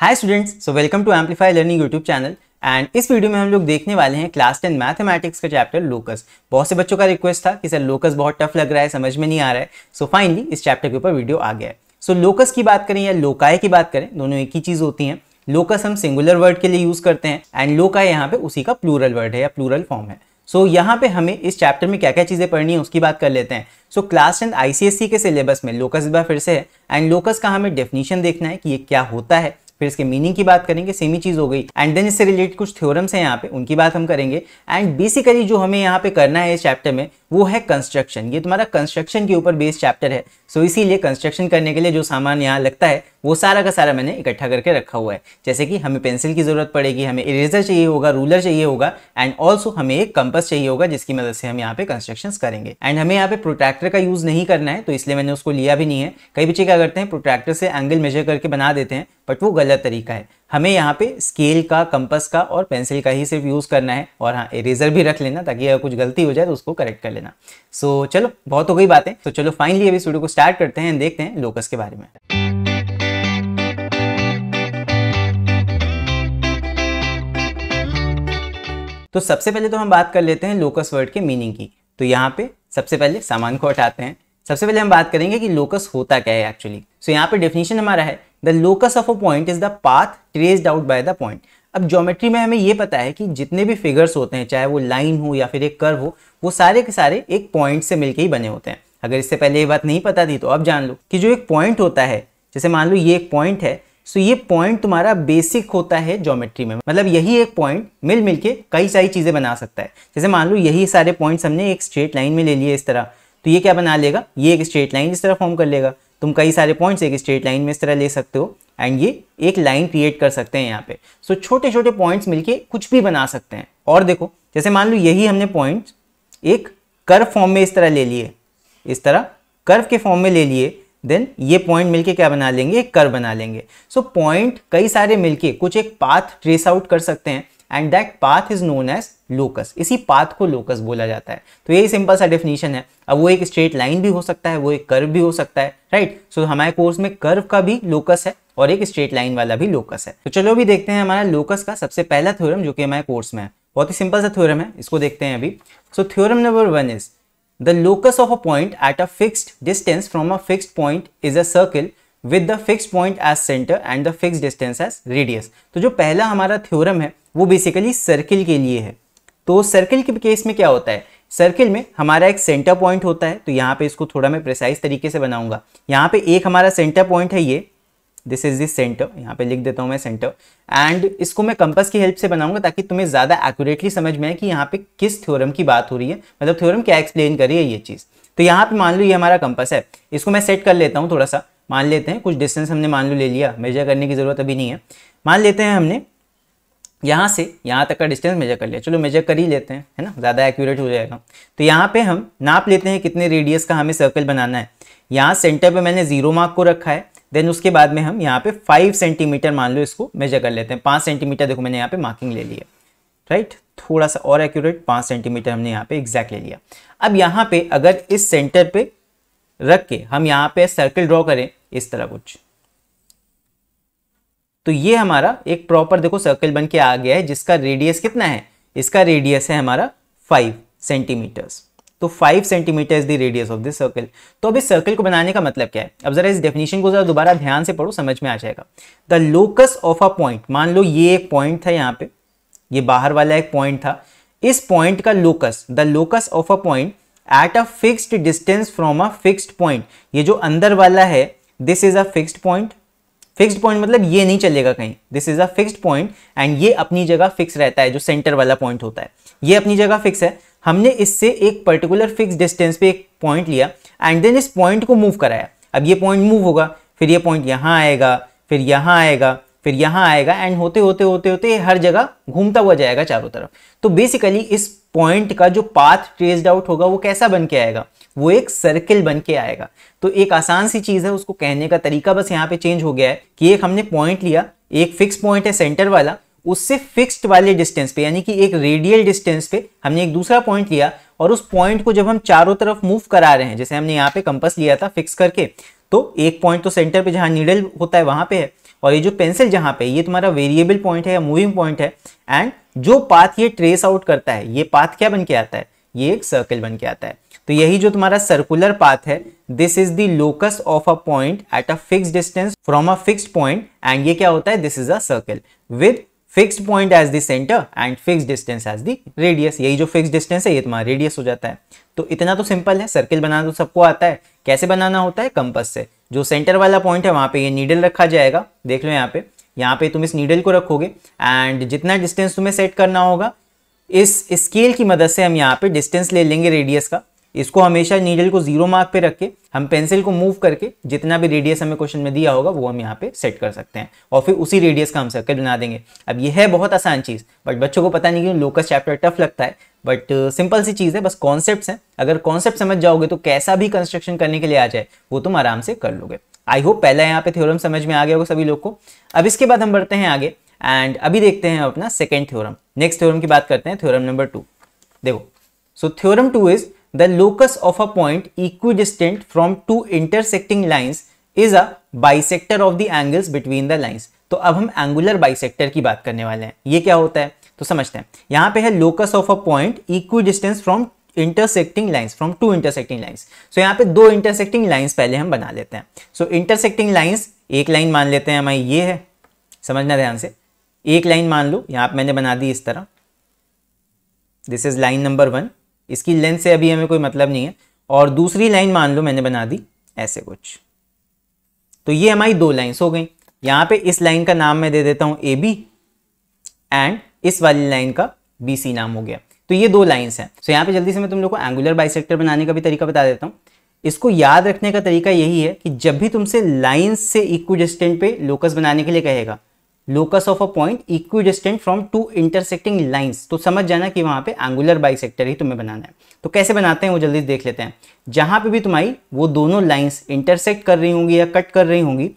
Hi students so welcome to amplify learning YouTube channel and इस video में हम लोग देखने वाले हैं क्लास टेन मैथमेटिक्स का चैप्टर लोकस बहुत से बच्चों का रिक्वेस्ट था कि सर लोकस बहुत टफ लग रहा है समझ में नहीं आ रहा है सो so, फाइनली इस चैप्टर के ऊपर वीडियो आ गया है सो so, लोकस की बात करें या लोकाय की बात करें दोनों एक ही चीज़ होती है लोकस हम सिंगुलर वर्ड के लिए यूज़ करते हैं एंड लोकाय यहाँ पे उसी का प्लूरल वर्ड है या प्लूरल फॉर्म है सो so, यहाँ पे हमें इस चैप्टर में क्या क्या चीज़ें पढ़नी है उसकी बात कर लेते हैं सो क्लास टेन आईसीएससी के सिलेबस में लोकस बार फिर से है एंड लोकस का हमें डेफिनेशन देखना है कि ये क्या होता है फिर इसके मीनिंग की बात करेंगे सेम ही चीज़ हो गई एंड देन इससे रिलेटेड कुछ थ्योरम्स हैं यहाँ पे उनकी बात हम करेंगे एंड बेसिकली जो हमें यहाँ पे करना है इस चैप्टर में वो है कंस्ट्रक्शन ये तुम्हारा कंस्ट्रक्शन के ऊपर बेस्ड चैप्टर है सो so, इसीलिए कंस्ट्रक्शन करने के लिए जो सामान यहाँ लगता है वो सारा का सारा मैंने इकट्ठा करके रखा हुआ है जैसे कि हमें पेंसिल की ज़रूरत पड़ेगी हमें इरेजर चाहिए होगा रूलर चाहिए होगा एंड ऑल्सो हमें एक कंपस चाहिए होगा जिसकी मदद से हम यहाँ पे कंस्ट्रक्शन करेंगे एंड हमें यहाँ पे प्रोट्रैक्टर का यूज़ नहीं करना है तो इसलिए मैंने उसको लिया भी नहीं है कई बच्चे क्या करते हैं प्रोट्रैक्टर से एंगल मेजर करके बना देते हैं बट वो गलत तरीका है हमें यहाँ पे स्केल का कंपस का और पेंसिल का ही सिर्फ यूज़ करना है और हाँ इरेजर भी रख लेना ताकि अगर कुछ गलती हो जाए तो उसको करेक्ट कर लेना सो so, चलो बहुत हो गई बातें तो so, चलो फाइनली अभी इस वीडियो को स्टार्ट करते हैं देखते हैं लोकस के बारे में तो सबसे पहले तो हम बात कर लेते हैं लोकस वर्ड के मीनिंग की तो यहाँ पे सबसे पहले सामान को हटाते हैं सबसे पहले हम बात करेंगे कि लोकस होता क्या है एक्चुअली सो so, यहाँ पे डेफिनेशन हमारा है the locus of a point is the path traced out by the point अब ज्योमेट्री में हमें ये पता है कि जितने भी फिगर्स होते हैं चाहे वो लाइन हो या फिर एक कर्व हो वो सारे के सारे एक पॉइंट से मिलकर ही बने होते हैं अगर इससे पहले ये बात नहीं पता थी तो अब जान लो कि जो एक पॉइंट होता है जैसे मान लो ये एक पॉइंट है सो ये पॉइंट तुम्हारा बेसिक होता है ज्योमेट्री में मतलब यही एक पॉइंट मिल मिल के कई सारी चीज़ें बना सकता है जैसे मान लो यही सारे पॉइंट्स हमने एक स्ट्रेट लाइन में ले लिए इस तरह तो ये क्या बना लेगा ये एक स्ट्रेट लाइन इस तरह फॉर्म कर लेगा तुम कई सारे पॉइंट्स एक स्ट्रेट लाइन में इस तरह ले सकते हो एंड ये एक लाइन क्रिएट कर सकते हैं यहाँ पे सो so, छोटे छोटे पॉइंट्स मिलके कुछ भी बना सकते हैं और देखो जैसे मान लो यही हमने पॉइंट्स एक कर्व फॉर्म में इस तरह ले लिए इस तरह कर्व के फॉर्म में ले लिए देन ये पॉइंट मिलके क्या बना लेंगे एक कर बना लेंगे सो so, पॉइंट कई सारे मिलके कुछ एक पाथ ट्रेस आउट कर सकते हैं and that path is known as locus इसी पाथ को लोकस बोला जाता है तो यही सिंपल सा डेफिनेशन है अब वो एक स्ट्रेट लाइन भी हो सकता है वो एक कर्व भी हो सकता है राइट right? सो so, हमारे कोर्स में कर्व का भी लोकस है और एक स्ट्रेट लाइन वाला भी लोकस है तो चलो भी देखते हैं हमारा लोकस का सबसे पहला थ्योरम जो कि हमारे कोर्स में है बहुत ही सिंपल सा थ्योरम है इसको देखते हैं अभी so theorem number one is The locus of a point at a fixed distance from a fixed point is a circle with the fixed point as center and the fixed distance as radius. तो जो पहला हमारा theorem है वो basically circle के लिए है तो सर्किल के केस में क्या होता है सर्किल में हमारा एक सेंटर पॉइंट होता है तो यहाँ पे इसको थोड़ा मैं प्रिसाइज तरीके से बनाऊंगा यहाँ पे एक हमारा सेंटर पॉइंट है ये दिस इज दिस सेंटर यहाँ पे लिख देता हूँ मैं सेंटर एंड इसको मैं कंपस की हेल्प से बनाऊंगा ताकि तुम्हें ज़्यादा एक्यूरेटली समझ में आए कि यहाँ पे किस थ्योरम की बात हो रही है मतलब थ्योरम क्या एक्सप्लेन कर रही है ये चीज़ तो यहाँ पे मान लो ये हमारा कंपस है इसको मैं सेट कर लेता हूँ थोड़ा सा मान लेते हैं कुछ डिस्टेंस हमने मान लो ले लिया मेजर करने की ज़रूरत अभी नहीं है मान लेते हैं हमने यहाँ से यहाँ तक का डिस्टेंस मेजर कर लिया चलो मेजर कर ही लेते हैं है ना ज़्यादा एक्यूरेट हो जाएगा तो यहाँ पे हम नाप लेते हैं कितने रेडियस का हमें सर्कल बनाना है यहाँ सेंटर पे मैंने जीरो मार्क को रखा है देन उसके बाद में हम यहाँ पे फाइव सेंटीमीटर मान लो इसको मेजर कर लेते हैं पाँच सेंटीमीटर देखो मैंने यहाँ पे मार्किंग ले ली है राइट थोड़ा सा और एक्यूरेट पाँच सेंटीमीटर हमने यहाँ पे एग्जैक्ट ले लिया अब यहाँ पे अगर इस सेंटर पे रख के हम यहाँ पे सर्कल ड्रॉ करें इस तरह कुछ तो ये हमारा एक प्रॉपर देखो सर्कल बन के आ गया है जिसका रेडियस कितना है इसका रेडियस है हमारा फाइव सेंटीमीटर्स तो five centimetre is the radius of this circle तो अब इस सर्कल को बनाने का मतलब क्या है अब जरा इस डेफिनेशन को जरा दोबारा ध्यान से पढ़ो समझ में आ जाएगा the locus of a point मान लो ये एक पॉइंट था यहाँ पे ये बाहर वाला एक पॉइंट था इस पॉइंट का locus the locus of a point at a fixed distance from a fixed point ये जो अंदर वाला है this is a fixed point fixed point मतलब ये नहीं चलेगा कहीं this is a fixed point and ये अपनी जगह फिक्स रहता है जो सेंटर वाला पॉइंट होता है ये अपनी जगह फिक्स है हमने इससे एक पर्टिकुलर फिक्स डिस्टेंस पे एक पॉइंट लिया एंड देन इस पॉइंट को मूव कराया अब ये पॉइंट मूव होगा फिर ये पॉइंट यहाँ आएगा फिर यहाँ आएगा फिर यहाँ आएगा एंड होते होते होते होते हर जगह घूमता हुआ जाएगा चारों तरफ तो बेसिकली इस पॉइंट का जो पाथ ट्रेस्ड आउट होगा वो कैसा बन के आएगा वो एक सर्किल बन के आएगा तो एक आसान सी चीज़ है उसको कहने का तरीका बस यहाँ पे चेंज हो गया है कि एक हमने पॉइंट लिया एक फिक्स पॉइंट है सेंटर वाला उससे फिक्स्ड वाले डिस्टेंस पे यानी कि एक रेडियल डिस्टेंस पे हमने एक दूसरा पॉइंट लिया और उस पॉइंट को जब हम चारों तरफ मूव करा रहे हैं जैसे हमने यहाँ पे कंपस लिया था फिक्स करके तो एक पॉइंट तो सेंटर पे जहाँ नीडल होता है वहाँ पे है और ये जो पेंसिल जहाँ पे ये तुम्हारा वेरिएबल पॉइंट है या मूविंग पॉइंट है एंड जो पाथ ये ट्रेस आउट करता है ये पाथ क्या बन के आता है ये एक सर्कल बन के आता है तो यही जो तुम्हारा सर्कुलर पाथ है this is the locus of a point at a fix distance from a fix point and ये क्या होता है this is a circle with fixed point as the centre and fix distance as the radius यही जो fix distance है ये तुम्हारा radius हो जाता है तो इतना तो सिंपल है सर्किल बनाना तो सबको आता है कैसे बनाना होता है कंपस से जो सेंटर वाला पॉइंट है वहाँ पे ये नीडल रखा जाएगा देख लो यहाँ पे यहाँ पे तुम इस नीडल को रखोगे एंड जितना डिस्टेंस तुम्हें सेट करना होगा इस स्केल की मदद से हम यहाँ पे डिस्टेंस ले लेंगे रेडियस का इसको हमेशा नीडल को जीरो मार्क पे रख के हम पेंसिल को मूव करके जितना भी रेडियस हमें क्वेश्चन में दिया होगा वो हम यहाँ पे सेट कर सकते हैं और फिर उसी रेडियस का हम सर्कल बना देंगे अब ये है बहुत आसान चीज़ बट बच्चों को पता नहीं क्यों लोकस चैप्टर टफ लगता है बट सिंपल uh, सी चीज़ है बस कॉन्सेप्ट हैं अगर कॉन्सेप्ट समझ जाओगे तो कैसा भी कंस्ट्रक्शन करने के लिए आ जाए वो तुम आराम से कर लोगे आई होप पहला यहाँ पे थ्योरम समझ में आ गया होगा सभी लोग को अब इसके बाद हम बढ़ते हैं आगे एंड अभी देखते हैं अपना सेकेंड थ्योरम नेक्स्ट थ्योरम की बात करते हैं थ्योरम नंबर टू देखो so theorem two is the locus of a point equidistant from two intersecting lines is a bisector of the angles between the lines. तो अब हम एंगुलर बाइसेक्टर की बात करने वाले हैं ये क्या होता है तो समझते हैं यहाँ पे है locus of a point equidistance from intersecting lines from two intersecting lines so यहाँ पे दो इंटरसेक्टिंग लाइंस पहले हम बना लेते हैं सो इंटरसेक्टिंग लाइंस एक लाइन मान लेते हैं हमारी ये है समझना ध्यान से एक लाइन मान लो यहाँ पर मैंने बना दी इस तरह this is line number one इसकी लेंथ से अभी हमें कोई मतलब नहीं है और दूसरी लाइन मान लो मैंने बना दी ऐसे कुछ तो ये हमारी दो लाइन्स हो गई यहाँ पे इस लाइन का नाम मैं दे देता हूँ ए बी एंड इस वाली लाइन का बी सी नाम हो गया तो ये दो लाइन्स हैं तो यहां यहाँ पे जल्दी से मैं तुम लोग को एंगुलर बाइसेक्टर बनाने का भी तरीका बता देता हूँ इसको याद रखने का तरीका यही है कि जब भी तुमसे लाइन से डिस्टेंट पे लोकस बनाने के लिए कहेगा locus of a point equidistant from two intersecting lines तो समझ जाना कि वहाँ पे एंगुलर सेक्टर ही तुम्हें बनाना है तो कैसे बनाते हैं वो जल्दी देख लेते हैं जहाँ पे भी तुम्हारी वो दोनों लाइन्स इंटरसेक्ट कर रही होंगी या कट कर रही होंगी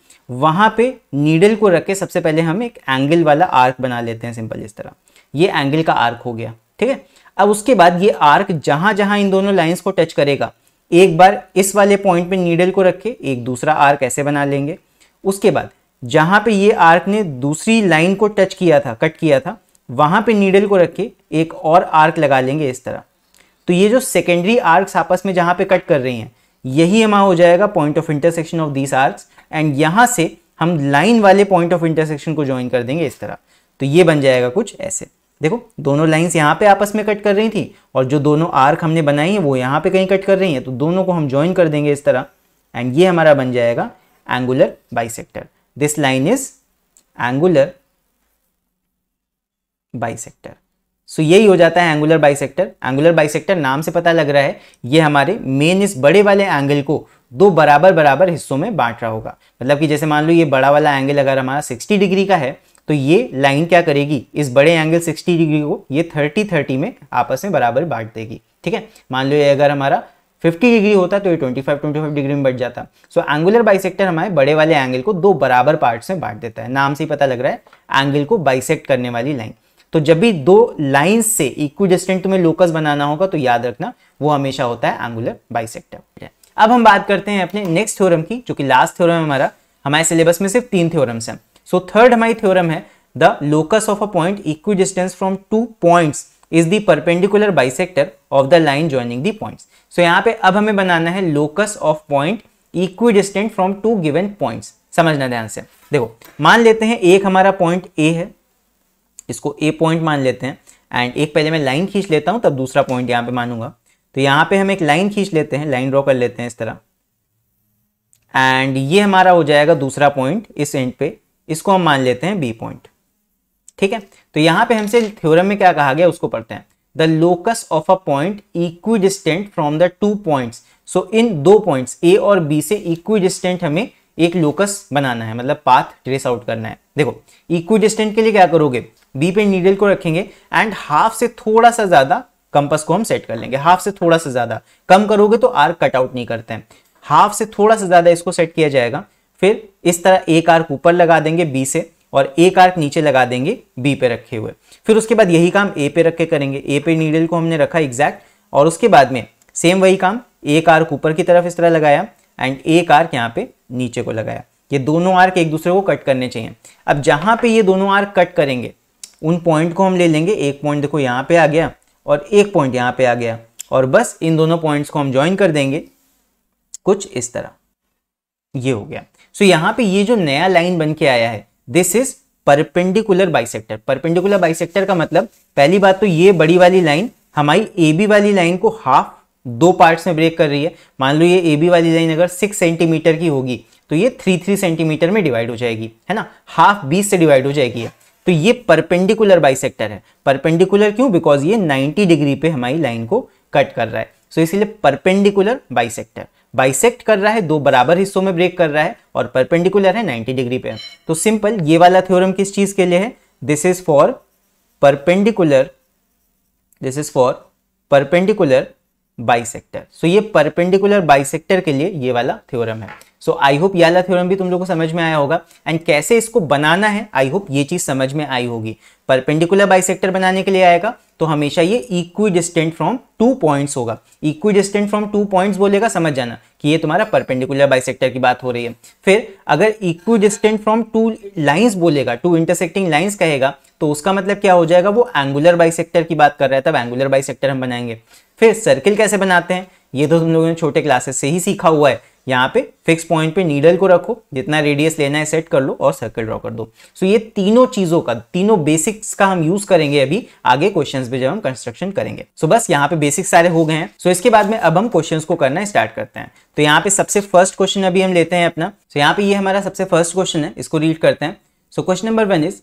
वहाँ पे नीडल को रख के सबसे पहले हम एक एंगल वाला आर्क बना लेते हैं सिंपल इस तरह ये एंगल का आर्क हो गया ठीक है अब उसके बाद ये आर्क जहाँ जहाँ इन दोनों लाइन्स को टच करेगा एक बार इस वाले पॉइंट पे नीडल को रख के एक दूसरा आर्क ऐसे बना लेंगे उसके बाद जहां पे ये आर्क ने दूसरी लाइन को टच किया था कट किया था वहां पे नीडल को रख के एक और आर्क लगा लेंगे इस तरह तो ये जो सेकेंडरी आर्क्स आपस में जहां पे कट कर रही हैं यही हमारा हो जाएगा point of intersection of these arcs and यहां से हम लाइन वाले पॉइंट ऑफ इंटरसेक्शन को ज्वाइन कर देंगे इस तरह तो ये बन जाएगा कुछ ऐसे देखो दोनों लाइन्स यहाँ पे आपस में कट कर रही थी और जो दोनों आर्क हमने बनाई है वो यहाँ पे कहीं कट कर रही हैं तो दोनों को हम ज्वाइन कर देंगे इस तरह एंड ये हमारा बन जाएगा angular bisector This line is angular bisector. So so, यही हो जाता है एंगुलर bisector एंगुलर bisector नाम से पता लग रहा है ये हमारे मेन इस बड़े वाले एंगल को दो बराबर बराबर हिस्सों में बांट रहा होगा मतलब कि जैसे मान लो ये बड़ा वाला एंगल अगर हमारा 60 डिग्री का है तो ये लाइन क्या करेगी इस बड़े एंगल 60 डिग्री को ये 30 30 में आपस में बराबर बांट देगी ठीक है मान लो ये अगर हमारा 50 डिग्री होता है तो ये 25 25 डिग्री में बढ़ जाता सो एंगुलर बाइसेक्टर हमारे बड़े वाले एंगल को दो बराबर पार्ट्स में बांट देता है नाम से ही पता लग रहा है एंगल को बाइसेक्ट करने वाली लाइन तो जब भी दो लाइन से इक्वी तुम्हें लोकस बनाना होगा तो याद रखना वो हमेशा होता है एंगुलर बाइसेक्टर अब हम बात करते हैं अपने नेक्स्ट थ्योरम की जो कि लास्ट थ्योरम है हमारा हमारे सिलेबस में सिर्फ तीन थ्योरम्स हैं सो थर्ड हमारी थ्योरम है the locus of a point equidistance from two points is the perpendicular bisector of the line joining the points so यहाँ पे अब हमें बनाना है locus of point equidistant from two given points समझना ध्यान से देखो मान लेते हैं एक हमारा पॉइंट ए है इसको ए पॉइंट मान लेते हैं एंड एक पहले मैं लाइन खींच लेता हूँ तब दूसरा पॉइंट यहाँ पे मानूंगा तो यहाँ पे हम एक लाइन खींच लेते हैं लाइन ड्रॉ कर लेते हैं इस तरह एंड ये हमारा हो जाएगा दूसरा पॉइंट इस एंड पे इसको हम मान लेते हैं बी पॉइंट ठीक है तो यहां पे हमसे थ्योरम में क्या कहा गया उसको पढ़ते हैं the locus of a point equidistant from the two point so इन दो पॉइंट ए और बी से इक्वी डिस्टेंट हमें एक लोकस बनाना है मतलब पाथ ट्रेस आउट करना है देखो इक्वी डिस्टेंट के लिए क्या करोगे बी पे नीडल को रखेंगे एंड हाफ से थोड़ा सा ज्यादा कंपस को हम सेट कर लेंगे हाफ से थोड़ा सा ज्यादा कम करोगे तो आर्क कट आउट नहीं करते हैं हाफ से थोड़ा सा ज्यादा इसको सेट किया जाएगा फिर इस तरह एक आर्क ऊपर लगा देंगे बी से और एक आर्क नीचे लगा देंगे बी पे रखे हुए फिर उसके बाद यही काम ए पे रख के करेंगे ए पे नीडल को हमने रखा एग्जैक्ट और उसके बाद में सेम वही काम एक आर्क ऊपर की तरफ इस तरह लगाया एंड एक आर्क यहाँ पे नीचे को लगाया ये दोनों आर्क एक दूसरे को कट करने चाहिए अब जहाँ पे ये दोनों आर्क कट करेंगे उन पॉइंट को हम ले लेंगे एक पॉइंट देखो यहाँ पे आ गया और एक पॉइंट यहाँ पे आ गया और बस इन दोनों पॉइंट्स को हम ज्वाइन कर देंगे कुछ इस तरह ये हो गया सो so, यहाँ पे ये जो नया लाइन बन के आया है this is perpendicular bisector perpendicular bisector का मतलब पहली बात तो ये बड़ी वाली लाइन हमारी ए बी वाली लाइन को हाफ दो पार्ट्स में ब्रेक कर रही है मान लो ये ए बी वाली लाइन अगर सिक्स सेंटीमीटर की होगी तो ये थ्री थ्री सेंटीमीटर में डिवाइड हो जाएगी है ना हाफ बीस से डिवाइड हो जाएगी तो ये परपेंडिकुलर बाइसेक्टर है परपेंडिकुलर क्यों बिकॉज ये 90 डिग्री पे हमारी लाइन को कट कर रहा है सो so, इसीलिए परपेंडिकुलर बाइसेक्टर बाइसेक्ट कर रहा है दो बराबर हिस्सों में ब्रेक कर रहा है और परपेंडिकुलर है 90 डिग्री पे तो सिंपल ये वाला थ्योरम किस चीज के लिए है this is for perpendicular this is for perpendicular bisector so ये परपेंडिकुलर बाइसेक्टर के लिए ये वाला थ्योरम है सो आई होप ये वाला थ्योरम भी तुम लोग को समझ में आया होगा एंड कैसे इसको बनाना है आई होप ये चीज़ समझ में आई होगी परपेंडिकुलर बाइसेक्टर बनाने के लिए आएगा तो हमेशा ये equidistant from two points होगा equidistant from two points बोलेगा समझ जाना कि ये तुम्हारा परपेंडिकुलर बाइसेक्टर की बात हो रही है फिर अगर equidistant from two lines बोलेगा टू इंटरसेक्टिंग लाइन्स कहेगा तो उसका मतलब क्या हो जाएगा वो एंगुलर बाइसेक्टर की बात कर रहा है तब एंगुलर बाइसेक्टर हम बनाएंगे फिर सर्किल कैसे बनाते हैं ये तो तुम लोगों ने छोटे क्लासेस से ही सीखा हुआ है यहाँ पे फिक्स पॉइंट पे नीडल को रखो जितना रेडियस लेना है सेट कर लो और सर्कल ड्रॉ कर दो सो so, ये तीनों चीज़ों का तीनों बेसिक्स का हम यूज करेंगे अभी आगे क्वेश्चंस पे जब हम कंस्ट्रक्शन करेंगे सो so, बस यहाँ पे बेसिक सारे हो गए हैं सो so, इसके बाद में अब हम क्वेश्चंस को करना स्टार्ट करते हैं तो यहाँ पे सबसे फर्स्ट क्वेश्चन अभी हम लेते हैं अपना सो so, यहाँ पे ये हमारा सबसे फर्स्ट क्वेश्चन है इसको रीड करते हैं so question number one is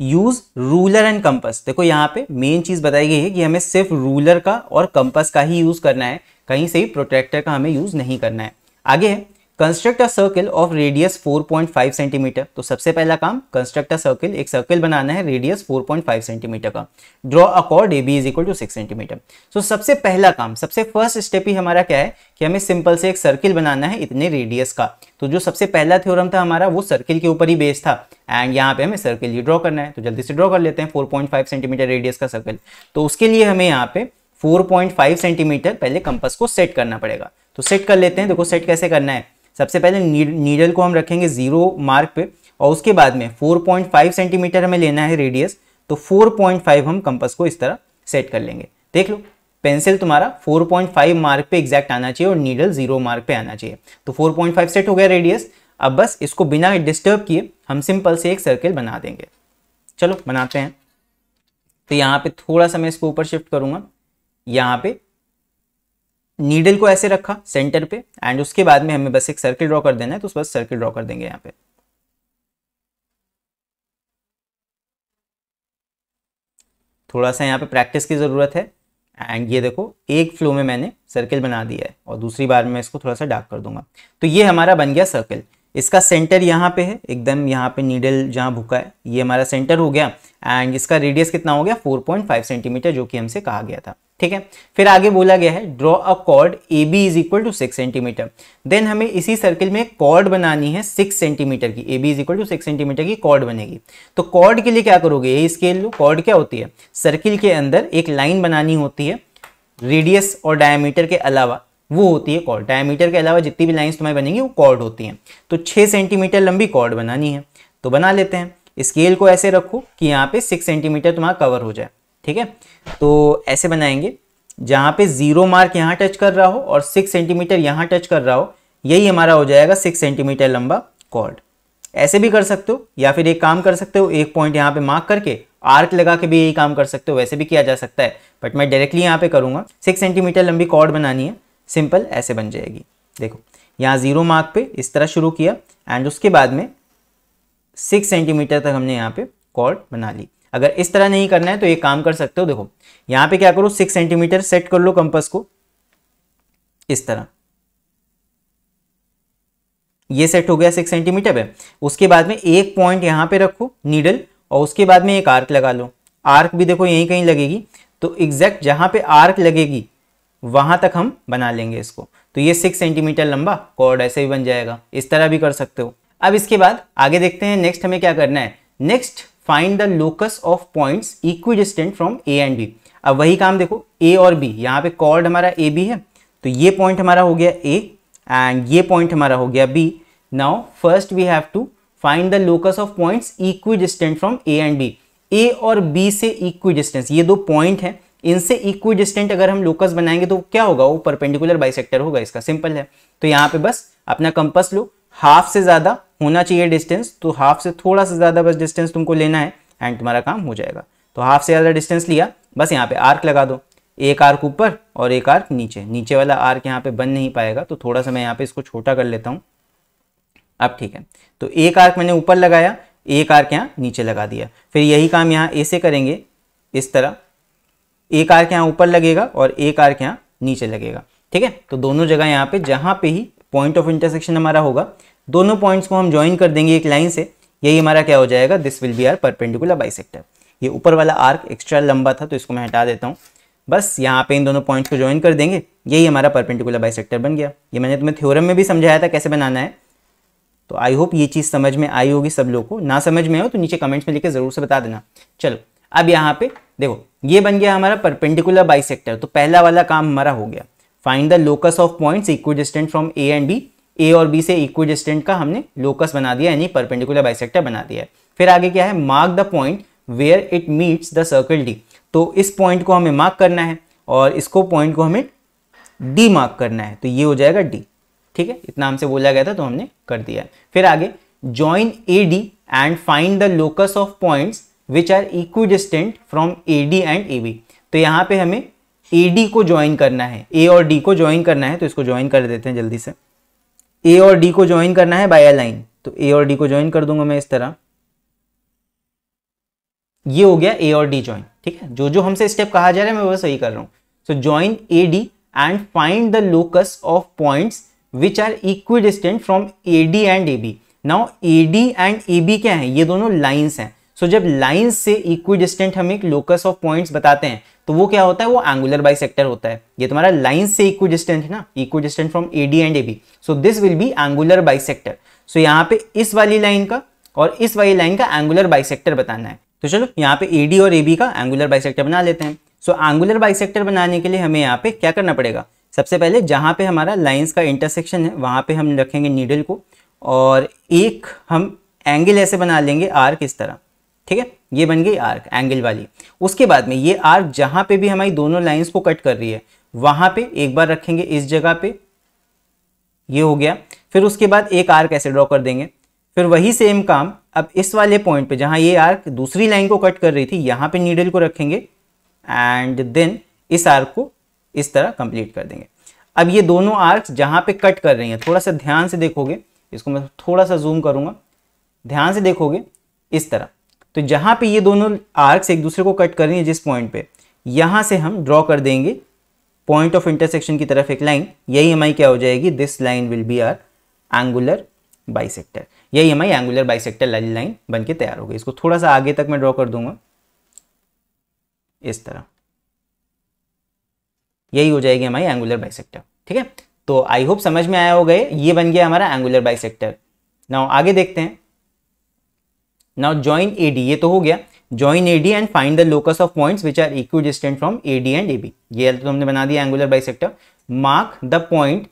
use ruler and compass देखो यहाँ पे मेन चीज बताई गई है कि हमें सिर्फ रूलर का और कंपस का ही यूज करना है कहीं से ही प्रोटेक्टर का हमें यूज नहीं करना है आगे construct a circle of radius 4.5 centimetre तो सबसे पहला काम कंस्ट्रक्ट अ सर्कल एक सर्कल बनाना है रेडियस 4.5 सेंटीमीटर का draw a chord A B is equal to six centimetre so सबसे पहला काम सबसे फर्स्ट स्टेप ही हमारा क्या है कि हमें सिंपल से एक सर्किल बनाना है इतने रेडियस का तो जो सबसे पहला थ्योरम था हमारा वो सर्किल के ऊपर ही बेस था एंड यहाँ पे हमें सर्किल ही ड्रॉ करना है तो जल्दी से ड्रॉ कर लेते हैं 4.5 सेंटीमीटर रेडियस का सर्किल तो उसके लिए हमें यहाँ पे 4.5 सेंटीमीटर पहले कंपस को सेट करना पड़ेगा तो सेट कर लेते हैं देखो सेट कैसे करना है सबसे पहले नीडल को हम रखेंगे जीरो मार्क पे और उसके बाद में 4.5 सेंटीमीटर हमें लेना है रेडियस तो 4.5 हम कंपस को इस तरह सेट कर लेंगे देख लो पेंसिल तुम्हारा 4.5 मार्क पे एग्जैक्ट आना चाहिए और नीडल जीरो मार्क पे आना चाहिए तो 4.5 सेट हो गया रेडियस अब बस इसको बिना डिस्टर्ब किए हम सिंपल से एक सर्किल बना देंगे चलो बनाते हैं तो यहाँ पे थोड़ा सा मैं इसको ऊपर शिफ्ट करूँगा यहाँ पे नीडल को ऐसे रखा सेंटर पे एंड उसके बाद में हमें बस एक सर्किल ड्रॉ कर देना है तो उस बस सर्किल ड्रॉ कर देंगे यहाँ पे थोड़ा सा यहाँ पे प्रैक्टिस की ज़रूरत है एंड ये देखो एक फ्लो में मैंने सर्किल बना दिया है और दूसरी बार मैं इसको थोड़ा सा डार्क कर दूंगा तो ये हमारा बन गया सर्किल इसका सेंटर यहाँ पे है एकदम यहाँ पे नीडल जहाँ भूखा है ये हमारा सेंटर हो गया एंड इसका रेडियस कितना हो गया 4.5 सेंटीमीटर जो कि हमसे कहा गया था ठीक है फिर आगे बोला गया है draw a chord A B is equal to six centimetre then हमें इसी सर्किल में कॉर्ड बनानी है सिक्स सेंटीमीटर की A B is equal to six centimetre की कॉर्ड बनेगी तो कॉर्ड के लिए क्या करोगे यही स्केल लो कॉर्ड क्या होती है सर्किल के अंदर एक लाइन बनानी होती है रेडियस और डायमीटर के अलावा वो होती है कॉर्ड डायमीटर के अलावा जितनी भी लाइंस तुम्हारी बनेंगी वो कॉर्ड होती हैं तो छह सेंटीमीटर लंबी कॉर्ड बनानी है तो बना लेते हैं स्केल को ऐसे रखो कि यहाँ पे सिक्स सेंटीमीटर तुम्हारा कवर हो जाए ठीक है तो ऐसे बनाएंगे जहाँ पे जीरो मार्क यहाँ टच कर रहा हो और सिक्स सेंटीमीटर यहाँ टच कर रहा हो यही हमारा हो जाएगा सिक्स सेंटीमीटर लंबा कॉर्ड ऐसे भी कर सकते हो या फिर एक काम कर सकते हो एक पॉइंट यहाँ पे मार्क करके आर्क लगा के भी यही काम कर सकते हो वैसे भी किया जा सकता है बट मैं डायरेक्टली यहाँ पे करूंगा सिक्स सेंटीमीटर लंबी कॉर्ड बनानी है सिंपल ऐसे बन जाएगी देखो यहाँ ज़ीरो मार्क पे इस तरह शुरू किया एंड उसके बाद में सिक्स सेंटीमीटर तक हमने यहाँ पे कॉर्ड बना ली अगर इस तरह नहीं करना है तो ये काम कर सकते हो देखो यहाँ पे क्या करो सिक्स सेंटीमीटर सेट कर लो कंपस को इस तरह ये सेट हो गया सिक्स सेंटीमीटर पे उसके बाद में एक पॉइंट यहाँ पे रखो नीडल और उसके बाद में एक आर्क लगा लो आर्क भी देखो यहीं कहीं लगेगी तो एग्जैक्ट जहाँ पे आर्क लगेगी वहां तक हम बना लेंगे इसको तो ये सिक्स सेंटीमीटर लंबा कॉर्ड ऐसे ही बन जाएगा इस तरह भी कर सकते हो अब इसके बाद आगे देखते हैं नेक्स्ट हमें क्या करना है next find the locus of points equidistant from A and B अब वही काम देखो ए और बी यहाँ पे कॉर्ड हमारा ए बी है तो ये पॉइंट हमारा हो गया ए एंड ये पॉइंट हमारा हो गया B now first we have to find the locus of points distant from A and B A और बी से डिस्टेंस ये दो पॉइंट हैं इनसे इक्वी डिस्टेंट अगर हम लोकस बनाएंगे तो क्या होगा वो परपेंडिकुलर बाइसेक्टर होगा इसका सिंपल है तो यहाँ पे बस अपना कंपस लो हाफ से ज़्यादा होना चाहिए डिस्टेंस तो हाफ से थोड़ा सा ज़्यादा बस डिस्टेंस तुमको लेना है एंड तुम्हारा काम हो जाएगा तो हाफ से ज़्यादा डिस्टेंस लिया बस यहाँ पे आर्क लगा दो एक आर्क ऊपर और एक आर्क नीचे नीचे वाला आर्क यहाँ पे बन नहीं पाएगा तो थोड़ा सा मैं यहाँ पे इसको छोटा कर लेता हूँ अब ठीक है तो एक आर्क मैंने ऊपर लगाया एक आर्क यहाँ नीचे लगा दिया फिर यही काम यहाँ ऐसे करेंगे इस तरह एक आर्क यहाँ ऊपर लगेगा और एक आर्क यहाँ नीचे लगेगा ठीक है तो दोनों जगह यहाँ पे जहाँ पे ही पॉइंट ऑफ इंटरसेक्शन हमारा होगा दोनों पॉइंट्स को हम ज्वाइन कर देंगे एक लाइन से यही हमारा क्या हो जाएगा this will be our perpendicular sector ये ऊपर वाला आर्क एक्स्ट्रा लंबा था तो इसको मैं हटा देता हूँ बस यहाँ पे इन दोनों पॉइंट्स को ज्वाइन कर देंगे यही हमारा परपेंडिकुलर सेक्टर बन गया ये मैंने तुम्हें थ्योरम में भी समझाया था कैसे बनाना है तो आई होप ये चीज़ समझ में आई होगी सब लोग को ना समझ में हो तो नीचे कमेंट्स में लिखे ज़रूर से बता देना चलो अब यहाँ पे देखो ये बन गया हमारा परपेंडिकुलर बाइसेक्टर तो पहला वाला काम हमारा हो गया find the locus of points equidistant from A and B A और बी से इक्विडिस्टेंट का हमने लोकस बना दिया यानी परपेंडिकुलर बाइसेक्टर बना दिया है फिर आगे क्या है mark the point where it meets the circle D तो इस पॉइंट को हमें मार्क करना है और इसको पॉइंट को हमें डी मार्क करना है तो ये हो जाएगा डी ठीक है इतना हमसे बोला गया था तो हमने कर दिया फिर आगे join A D and find the locus of points which are equidistant from A D and A B तो यहाँ पे हमें ए डी को ज्वाइन करना है ए और डी को ज्वाइन करना है तो इसको ज्वाइन कर देते हैं जल्दी से ए और डी को ज्वाइन करना है बाय अ लाइन तो ए और डी को ज्वाइन कर दूंगा मैं इस तरह ये हो गया ए और डी ज्वाइन ठीक है जो जो हमसे स्टेप कहा जा रहा है मैं वो सही कर रहा हूँ so join A D and find the locus of points which are equidistant from A D and A B now A D and A B क्या है ये दोनों लाइन्स हैं सो जब लाइन से इक्वी डिस्टेंट हम एक लोकस ऑफ पॉइंट्स बताते हैं तो वो क्या होता है वो एंगुलर बाई होता है ये तुम्हारा लाइन से इक्वी डिस्टेंट है ना equidistant from A D and A B so this will be angular bisector so यहाँ पे इस वाली लाइन का और इस वाली लाइन का एंगुलर बाई बताना है तो चलो यहाँ पे ए डी और ए बी का एंगुलर बाई बना लेते हैं सो एंगुलर बाई बनाने के लिए हमें यहाँ पे क्या करना पड़ेगा सबसे पहले जहाँ पे हमारा लाइन्स का इंटरसेक्शन है वहाँ पे हम रखेंगे नीडल को और एक हम एंगल ऐसे बना लेंगे आर किस तरह ठीक है ये बन गई आर्क एंगल वाली उसके बाद में ये आर्क जहां पे भी हमारी दोनों लाइंस को कट कर रही है वहां पे एक बार रखेंगे इस जगह पे ये हो गया फिर उसके बाद एक आर्क ऐसे ड्रॉ कर देंगे फिर वही सेम काम अब इस वाले पॉइंट पे जहां ये आर्क दूसरी लाइन को कट कर रही थी यहां पे नीडल को रखेंगे एंड देन इस आर्क को इस तरह कंप्लीट कर देंगे अब ये दोनों आर्क जहां पे कट कर रही हैं थोड़ा सा ध्यान से देखोगे इसको मैं थोड़ा सा जूम करूंगा ध्यान से देखोगे इस तरह तो जहाँ पे ये दोनों आर्क्स एक दूसरे को कट कर रही है जिस पॉइंट पे यहाँ से हम ड्रॉ कर देंगे पॉइंट ऑफ इंटरसेक्शन की तरफ एक लाइन यही हमारी क्या हो जाएगी this line will be our angular bisector यही हमारी एंगुलर बाइसेक्टर वाली लाइन बन तैयार हो गई इसको थोड़ा सा आगे तक मैं ड्रॉ कर दूंगा इस तरह यही हो जाएगी हमारी एंगुलर बाइसेक्टर ठीक है तो आई होप समझ में आया हो गए ये बन गया हमारा एंगुलर बाइसेक्टर ना आगे देखते हैं नाउ ज्वाइन ए डी ये तो हो गया join A D and find the locus of points which are equidistant from A D and A B ये तो हमने बना दिया angular bisector mark the point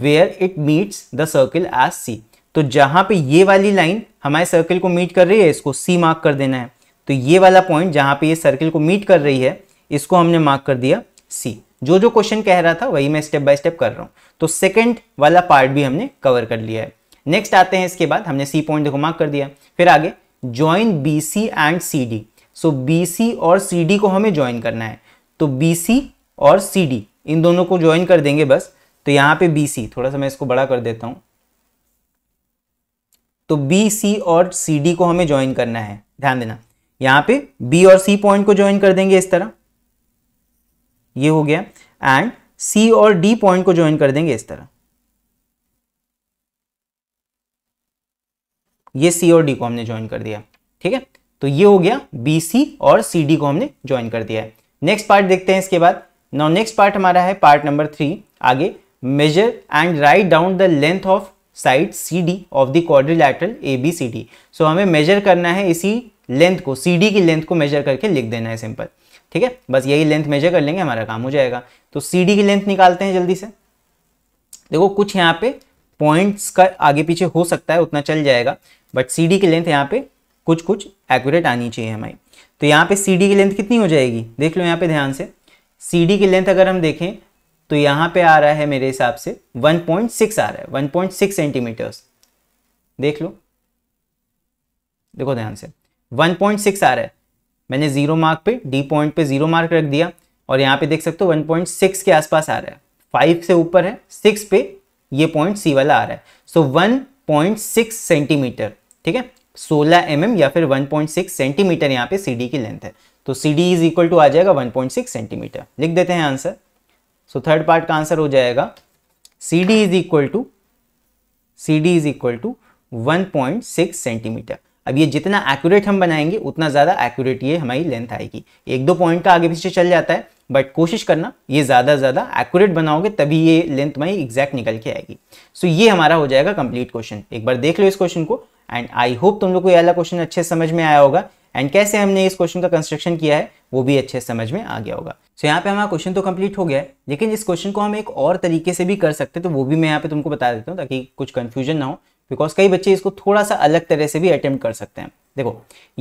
where it meets the circle as C तो जहां पे ये वाली लाइन हमारे सर्किल को मीट कर रही है इसको सी मार्क कर देना है तो ये वाला पॉइंट जहां पे ये सर्किल को मीट कर रही है इसको हमने मार्क कर दिया सी जो जो क्वेश्चन कह रहा था वही मैं स्टेप बाय स्टेप कर रहा हूं तो सेकंड वाला पार्ट भी हमने कवर कर लिया है नेक्स्ट आते हैं इसके बाद हमने सी पॉइंट को मार्क कर दिया फिर आगे join B C and C D so B C और सी डी को हमें ज्वाइन करना है तो बी सी और सी डी इन दोनों को ज्वाइन कर देंगे बस तो यहाँ पे बी सी थोड़ा सा मैं इसको बड़ा कर देता हूँ तो बी सी और सी डी को हमें ज्वाइन करना है ध्यान देना यहाँ पे बी और सी पॉइंट को ज्वाइन कर देंगे इस तरह ये हो गया एंड सी और डी पॉइंट को ज्वाइन कर देंगे इस तरह ये सी और डी को हमने ज्वाइन कर दिया ठीक है तो ये हो गया बी सी और सी डी को हमने ज्वाइन कर दिया है नेक्स्ट पार्ट देखते हैं इसके बाद नाउ नेक्स्ट पार्ट हमारा है पार्ट नंबर थ्री आगे measure and write down the length of side C D of the quadrilateral A B C D so हमें मेजर करना है इसी लेंथ को सी डी की लेंथ को मेजर करके लिख देना है सिंपल ठीक है बस यही लेंथ मेजर कर लेंगे हमारा काम हो जाएगा तो सी डी की लेंथ निकालते हैं जल्दी से देखो कुछ यहाँ पे पॉइंट्स का आगे पीछे हो सकता है उतना चल जाएगा बट सी डी की लेंथ यहाँ पे कुछ कुछ एक्यूरेट आनी चाहिए हमारी तो यहाँ पे सी डी की लेंथ कितनी हो जाएगी देख लो यहाँ पे ध्यान से सी डी की लेंथ अगर हम देखें तो यहाँ पे आ रहा है मेरे हिसाब से 1.6 आ रहा है 1.6 सेंटीमीटर्स देख लो देखो ध्यान से 1.6 आ रहा है मैंने जीरो मार्क पे डी पॉइंट पे जीरो मार्क रख दिया और यहाँ पे देख सकते हो 1.6 के आसपास आ रहा है फाइव से ऊपर है सिक्स पे ये पॉइंट सी वाला आ रहा है so one point six centimetre ठीक है सोलह एम mm या फिर वन पॉइंट सिक्स सेंटीमीटर यहाँ पे सी डी की लेंथ है तो C D is equal to आ जाएगा वन पॉइंट सिक्स सेंटीमीटर लिख देते हैं आंसर सो थर्ड पार्ट का आंसर हो जाएगा C D is equal to C D is equal to one point six centimetre अब ये जितना एक्यूरेट हम बनाएंगे उतना ज़्यादा एक्यूरेट ये हमारी लेंथ आएगी एक दो पॉइंट का आगे पीछे चल जाता है बट कोशिश करना ये ज़्यादा से ज़्यादा एक्यूरेट बनाओगे तभी ये लेंथ में एग्जैक्ट निकल के आएगी सो so, ये हमारा हो जाएगा कंप्लीट क्वेश्चन एक बार देख लो इस क्वेश्चन को एंड आई होप तुम लोग को ये वाला क्वेश्चन अच्छे समझ में आया होगा एंड कैसे हमने इस क्वेश्चन का कंस्ट्रक्शन किया है वो भी अच्छे समझ में आ गया होगा सो so, यहाँ पे हमारा क्वेश्चन तो कंप्लीट हो गया है लेकिन इस क्वेश्चन को हम एक और तरीके से भी कर सकते हैं तो वो भी मैं यहाँ पे तुमको बता देता हूँ ताकि कुछ कन्फ्यूजन ना हो बिकॉज कई बच्चे इसको थोड़ा सा अलग तरह से भी अटैम्प्ट कर सकते हैं देखो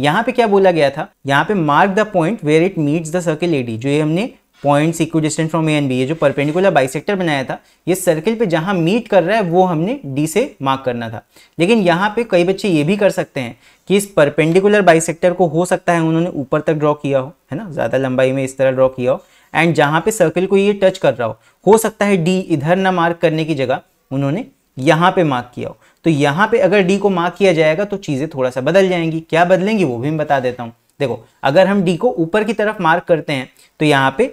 यहाँ पे क्या बोला गया था यहाँ पे mark the point where it meets the circle A D जो ये हमने point equidistant from A and B ये जो परपेंडिकुलर बाइसेक्टर बनाया था ये सर्किल पे जहाँ मीट कर रहा है वो हमने डी से मार्क करना था लेकिन यहाँ पे कई बच्चे ये भी कर सकते हैं कि इस परपेंडिकुलर बाइसेक्टर को हो सकता है उन्होंने ऊपर तक ड्रॉ किया हो है ना ज़्यादा लंबाई में इस तरह ड्रॉ किया हो एंड जहाँ पे सर्किल को ये टच कर रहा हो हो सकता है डी इधर ना मार्क करने की जगह उन्होंने यहाँ पे मार्क किया हो तो यहां पे अगर डी को मार्क किया जाएगा तो चीज़ें थोड़ा सा बदल जाएंगी क्या बदलेंगी वो भी मैं बता देता हूं देखो अगर हम डी को ऊपर की तरफ मार्क करते हैं तो यहां पे